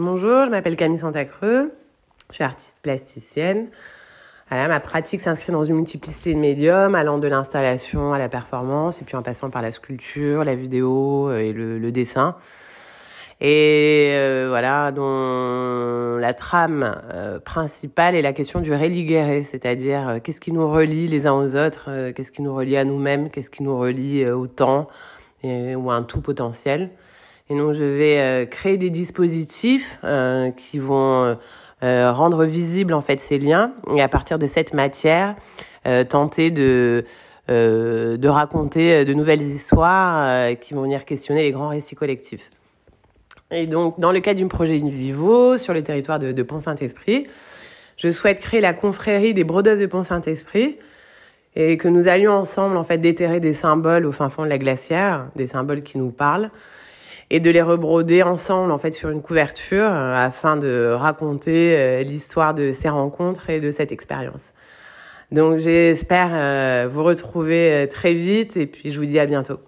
Bonjour, je m'appelle Camille Santacreux, je suis artiste plasticienne. ma pratique s'inscrit dans une multiplicité de médiums, allant de l'installation à la performance, et puis en passant par la sculpture, la vidéo euh, et le, dessin. Et euh, voilà, dont la trame euh, principale est la question du religéré, c'est-à-dire qu'est-ce qui nous relie les uns aux autres, qu'est-ce qui nous relie à nous-mêmes, qu'est-ce qui nous relie au temps ou à un tout potentiel. Et donc je vais euh, créer des dispositifs euh, qui vont euh, rendre visibles en fait ces liens et à partir de cette matière tenter de de raconter de nouvelles histoires qui vont venir questionner les grands récits collectifs. Et donc, dans le cadre du projet Vivo, sur le territoire de, de Pont-Saint-Esprit, je souhaite créer la confrérie des brodeuses de Pont-Saint-Esprit et que nous allions ensemble, en fait, déterrer des symboles au fin fond de la glacière, des symboles qui nous parlent, et de les rebroder ensemble en fait sur une couverture euh, afin de raconter euh, l'histoire de ces rencontres et de cette expérience. Donc j'espère euh, vous retrouver très vite et puis je vous dis à bientôt.